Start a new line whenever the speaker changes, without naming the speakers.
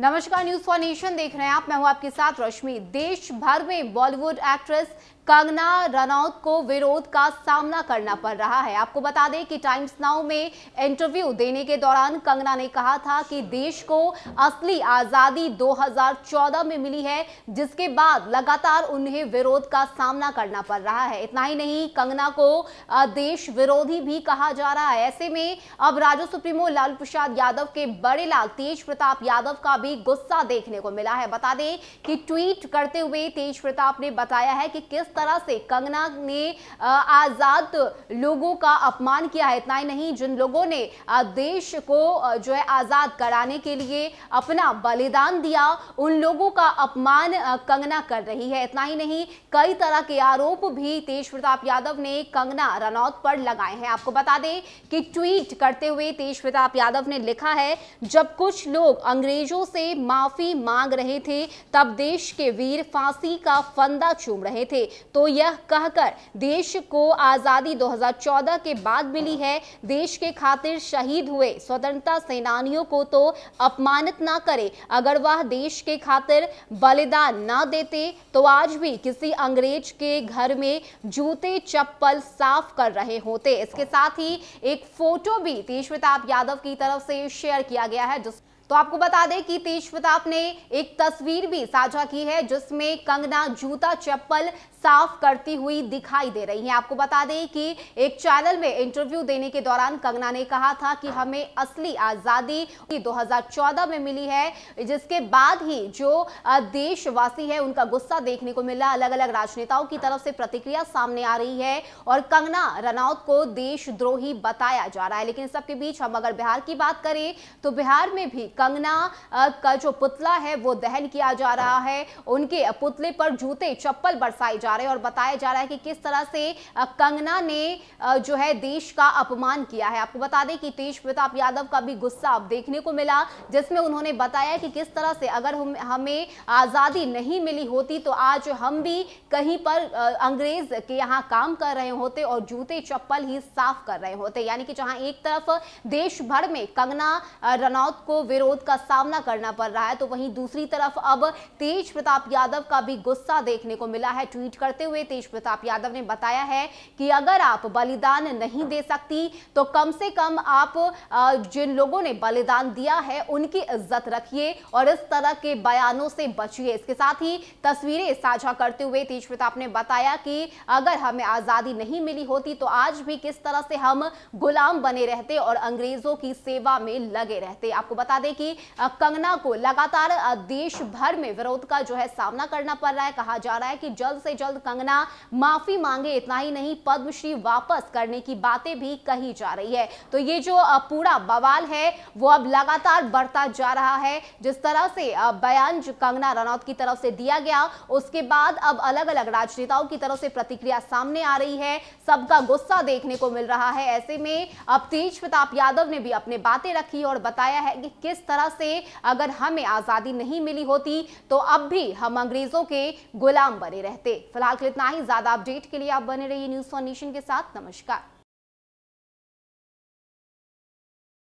नमस्कार news for nation देख रहे हैं आप मैं हूं आपके साथ रश्मि देश भर में बॉलीवुड एक्ट्रेस कंगना रनौत को विरोध का सामना करना पड़ रहा है आपको बता दें कि टाइम्स नाउ में इंटरव्यू देने के दौरान कंगना ने कहा था कि देश को असली आज़ादी 2014 में मिली है जिसके बाद लगातार उन्हें विरोध का सामना करना पड़ रहा है इतना ही नहीं कंगना को देश विरोधी भी कहा जा रहा है ऐसे में अब राजू सुप्रीमो लालू प्रसाद यादव के बड़े लाल तेज प्रताप यादव का भी गुस्सा देखने को मिला है बता दें कि ट्वीट करते हुए तेज प्रताप ने बताया है कि किस तरह से कंगना ने आज़ाद लोगों का अपमान किया है इतना ही नहीं जिन लोगों ने देश को जो है आज़ाद कराने के लिए अपना बलिदान दिया उन लोगों का अपमान कंगना कर रही है इतना ही नहीं कई तरह के आरोप भी तेज प्रताप यादव ने कंगना रनौत पर लगाए हैं आपको बता दें कि ट्वीट करते हुए तेज प्रताप यादव ने लिखा है जब कुछ लोग अंग्रेजों से माफी मांग रहे थे तब देश के वीर फांसी का फंदा चूम रहे थे तो यह कहकर देश को आज़ादी 2014 के बाद मिली है देश के खातिर शहीद हुए स्वतंत्रता सेनानियों को तो अपमानित ना करे अगर वह देश के खातिर बलिदान ना देते तो आज भी किसी अंग्रेज के घर में जूते चप्पल साफ कर रहे होते इसके साथ ही एक फोटो भी तेज प्रताप यादव की तरफ से शेयर किया गया है जिस तो आपको बता दें कि तेज प्रताप ने एक तस्वीर भी साझा की है जिसमें कंगना जूता चप्पल साफ करती हुई दिखाई दे रही है आपको बता दें कि एक चैनल में इंटरव्यू देने के दौरान कंगना ने कहा था कि हमें असली आज़ादी 2014 में मिली है जिसके बाद ही जो देशवासी है उनका गुस्सा देखने को मिला अलग अलग राजनेताओं की तरफ से प्रतिक्रिया सामने आ रही है और कंगना रनौत को देशद्रोही बताया जा रहा है लेकिन सबके बीच हम अगर बिहार की बात करें तो बिहार में भी कंगना का जो पुतला है वो दहन किया जा रहा है उनके पुतले पर जूते चप्पल बरसाए जा रहे हैं और बताया जा रहा है कि किस तरह से कंगना ने जो है देश का अपमान किया है आपको बता दें कि तेज प्रताप यादव का भी गुस्सा अब देखने को मिला जिसमें उन्होंने बताया कि किस तरह से अगर हम हमें आज़ादी नहीं मिली होती तो आज हम भी कहीं पर अंग्रेज के यहाँ काम कर रहे होते और जूते चप्पल ही साफ कर रहे होते यानी कि जहां एक तरफ देश भर में कंगना रनौत को विरोध विरोध का सामना करना पड़ रहा है तो वहीं दूसरी तरफ अब तेज प्रताप यादव का भी गुस्सा देखने को मिला है ट्वीट करते हुए तेज प्रताप यादव ने बताया है कि अगर आप बलिदान नहीं दे सकती तो कम से कम आप जिन लोगों ने बलिदान दिया है उनकी इज्जत रखिए और इस तरह के बयानों से बचिए इसके साथ ही तस्वीरें साझा करते हुए तेज प्रताप ने बताया कि अगर हमें आज़ादी नहीं मिली होती तो आज भी किस तरह से हम गुलाम बने रहते और अंग्रेजों की सेवा में लगे रहते आपको बता दें कि कंगना को लगातार देश भर में विरोध का जो है सामना करना पड़ रहा है कहा जा रहा है कि जल्द से जल्द कंगना माफी मांगे इतना ही नहीं पद्मश्री वापस करने की बातें भी कही जा रही है तो ये जो पूरा बवाल है वो अब लगातार बढ़ता जा रहा है जिस तरह से बयान कंगना रनौत की तरफ से दिया गया उसके बाद अब अलग अलग राजनेताओं की तरफ से प्रतिक्रिया सामने आ रही है सबका गुस्सा देखने को मिल रहा है ऐसे में अब तेज प्रताप यादव ने भी अपने बातें रखी और बताया है कि किस तरह से अगर हमें आज़ादी नहीं मिली होती तो अब भी हम अंग्रेजों के गुलाम बने रहते फिलहाल इतना ही ज्यादा अपडेट के लिए आप बने रहिए न्यूज फॉर नेशन के साथ नमस्कार